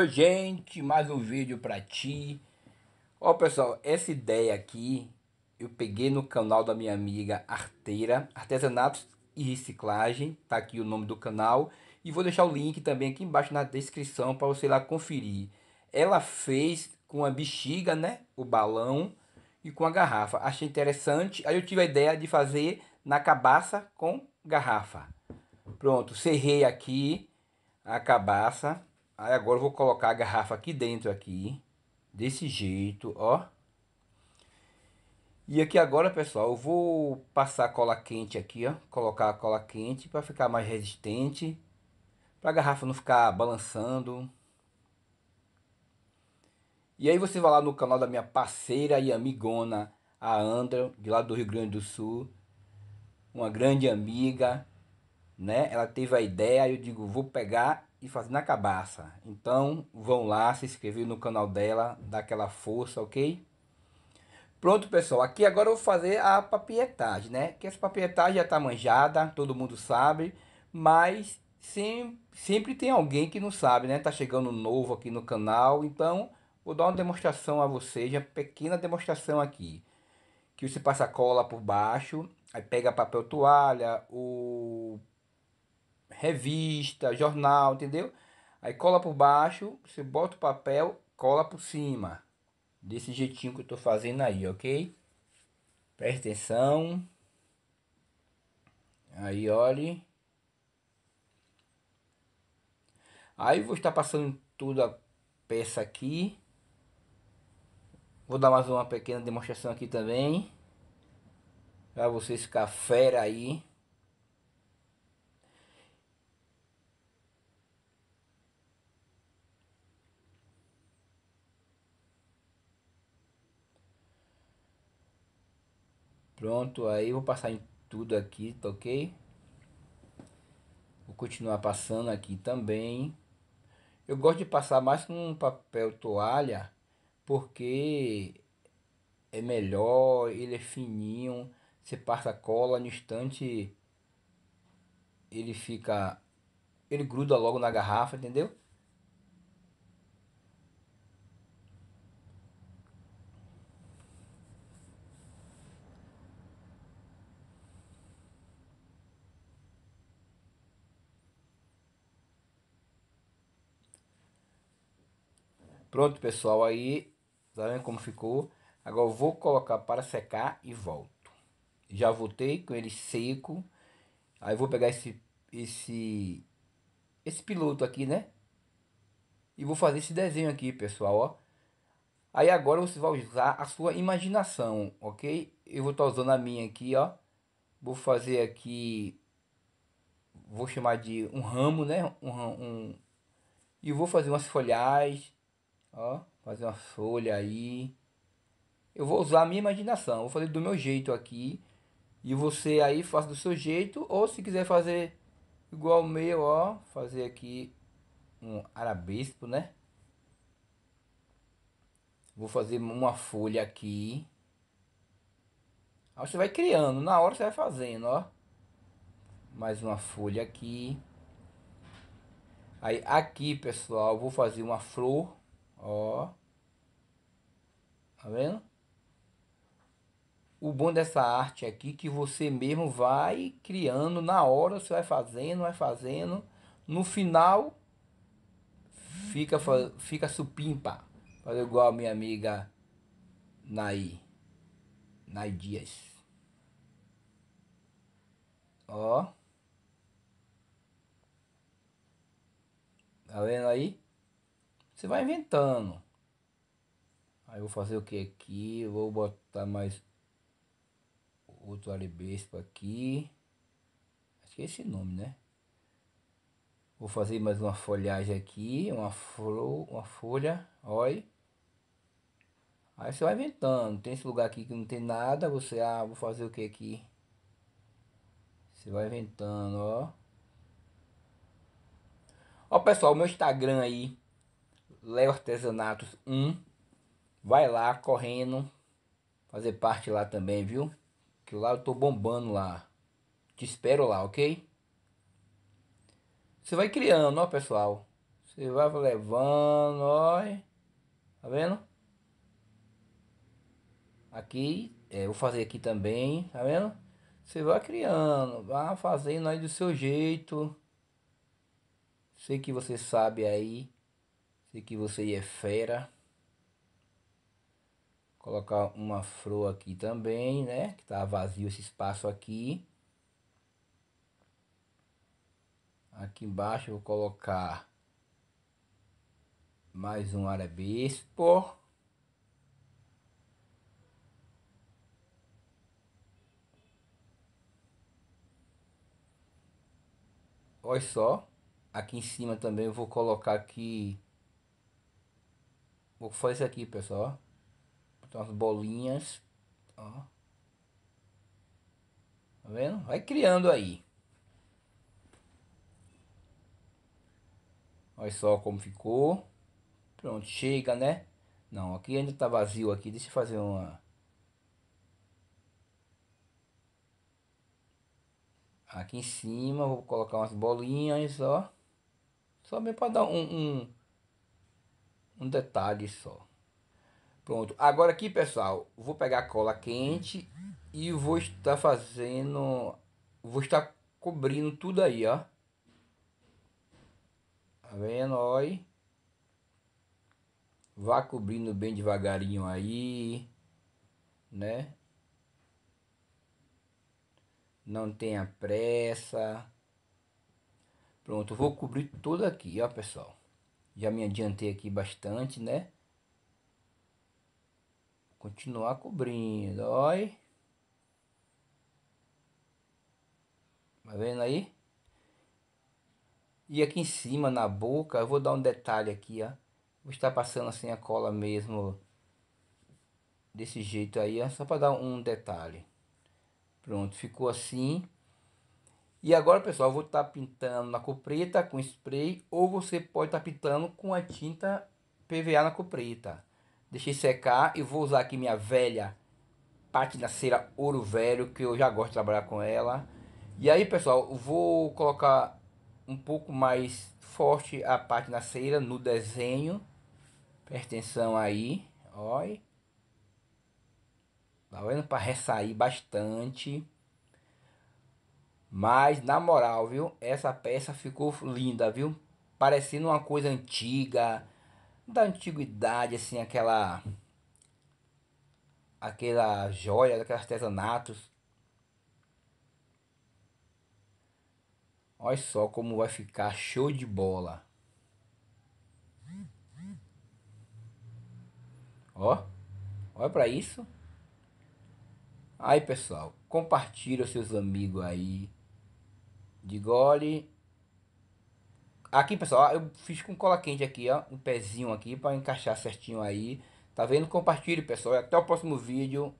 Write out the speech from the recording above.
Oi, gente, mais um vídeo para ti. Ó, pessoal, essa ideia aqui eu peguei no canal da minha amiga Arteira, Artesanatos e Reciclagem, tá aqui o nome do canal, e vou deixar o link também aqui embaixo na descrição para você lá conferir. Ela fez com a bexiga, né, o balão e com a garrafa. Achei interessante. Aí eu tive a ideia de fazer na cabaça com garrafa. Pronto, cerrei aqui a cabaça Aí agora eu vou colocar a garrafa aqui dentro aqui. Desse jeito, ó. E aqui agora, pessoal, eu vou passar cola quente aqui, ó. Colocar a cola quente para ficar mais resistente. Para a garrafa não ficar balançando. E aí você vai lá no canal da minha parceira e amigona, a Andra, de lá do Rio Grande do Sul. Uma grande amiga, né? Ela teve a ideia, eu digo, vou pegar e fazendo a cabaça. Então vão lá, se inscrever no canal dela, dá aquela força, ok? Pronto, pessoal. Aqui agora eu vou fazer a papietagem, né? Que essa papietagem já tá manjada, todo mundo sabe. Mas sim, sempre tem alguém que não sabe, né? Tá chegando novo aqui no canal. Então, vou dar uma demonstração a vocês, uma pequena demonstração aqui. Que você passa cola por baixo, aí pega papel toalha, o revista, jornal, entendeu? Aí cola por baixo, você bota o papel, cola por cima. Desse jeitinho que eu tô fazendo aí, ok? Presta atenção. Aí, olhe. Aí vou estar passando toda a peça aqui. Vou dar mais uma pequena demonstração aqui também. Para vocês ficar fera aí. Pronto, aí vou passar em tudo aqui, tá ok? Vou continuar passando aqui também. Eu gosto de passar mais com um papel toalha, porque é melhor, ele é fininho, você passa cola no instante, ele fica, ele gruda logo na garrafa, entendeu? Pronto, pessoal, aí, tá vendo como ficou? Agora eu vou colocar para secar e volto. Já voltei com ele seco. Aí vou pegar esse esse esse piloto aqui, né? E vou fazer esse desenho aqui, pessoal, ó. Aí agora você vai usar a sua imaginação, ok? Eu vou estar tá usando a minha aqui, ó. Vou fazer aqui, vou chamar de um ramo, né? Um, um, e vou fazer umas folhagens Ó, fazer uma folha aí. Eu vou usar a minha imaginação, vou fazer do meu jeito aqui. E você aí faz do seu jeito, ou se quiser fazer igual o meu, ó, fazer aqui um arabesco, né? Vou fazer uma folha aqui. Aí você vai criando, na hora você vai fazendo, ó. Mais uma folha aqui. Aí aqui, pessoal, vou fazer uma flor. Ó. Tá vendo? O bom dessa arte aqui é que você mesmo vai criando na hora, você vai fazendo, vai fazendo. No final, fica, fica supimpa. Fazer igual a minha amiga Nay. Nay Dias. Ó. Tá vendo aí? Você vai inventando. Aí eu vou fazer o que aqui? vou botar mais outro alibespa aqui. Acho que é esse nome, né? Vou fazer mais uma folhagem aqui, uma flor, uma folha, olha. Aí você vai inventando. Tem esse lugar aqui que não tem nada, você, ah, vou fazer o que aqui? Você vai inventando, ó. Ó, pessoal, meu Instagram aí Leo Artesanatos 1. Vai lá correndo. Fazer parte lá também, viu? Que lá eu tô bombando lá. Te espero lá, ok? Você vai criando, ó, pessoal. Você vai levando, ó. Tá vendo? Aqui, é, vou fazer aqui também, tá vendo? Você vai criando, vai fazendo aí do seu jeito. Sei que você sabe aí Sei que você é fera. Colocar uma flor aqui também, né? Que tá vazio esse espaço aqui. Aqui embaixo vou colocar mais um arabespo. Olha só, aqui em cima também eu vou colocar aqui Vou fazer isso aqui, pessoal. Então, as bolinhas. Ó. Tá vendo? Vai criando aí. Olha só como ficou. Pronto, chega, né? Não, aqui ainda tá vazio aqui. Deixa eu fazer uma... Aqui em cima, vou colocar umas bolinhas, ó. Só mesmo para dar um, um um detalhe só. Pronto. Agora aqui, pessoal, vou pegar a cola quente e vou estar fazendo... Vou estar cobrindo tudo aí, ó. Tá vendo, ó? Vá cobrindo bem devagarinho aí, né? Não tenha pressa. Pronto, vou cobrir tudo aqui, ó, pessoal. Já me adiantei aqui bastante, né? Continuar cobrindo, olha. Tá vendo aí? E aqui em cima, na boca, eu vou dar um detalhe aqui, ó. Vou estar passando assim a cola mesmo desse jeito aí, ó, só para dar um detalhe. Pronto, ficou assim. E agora, pessoal, eu vou estar tá pintando na cor preta com spray ou você pode estar tá pintando com a tinta PVA na cor preta. Deixei secar e vou usar aqui minha velha pátina cera ouro velho, que eu já gosto de trabalhar com ela. E aí, pessoal, vou colocar um pouco mais forte a pátina cera no desenho. Presta atenção aí, olha. Tá vendo? Para ressair bastante. Mas na moral, viu? Essa peça ficou linda, viu? Parecendo uma coisa antiga, da antiguidade, assim, aquela aquela joia, aqueles artesanatos. Olha só como vai ficar show de bola. Ó, olha para isso. Aí, pessoal, compartilha seus amigos aí de gole. Aqui, pessoal, eu fiz com cola quente aqui, ó. Um pezinho aqui para encaixar certinho aí. Tá vendo? Compartilhe, pessoal. E até o próximo vídeo.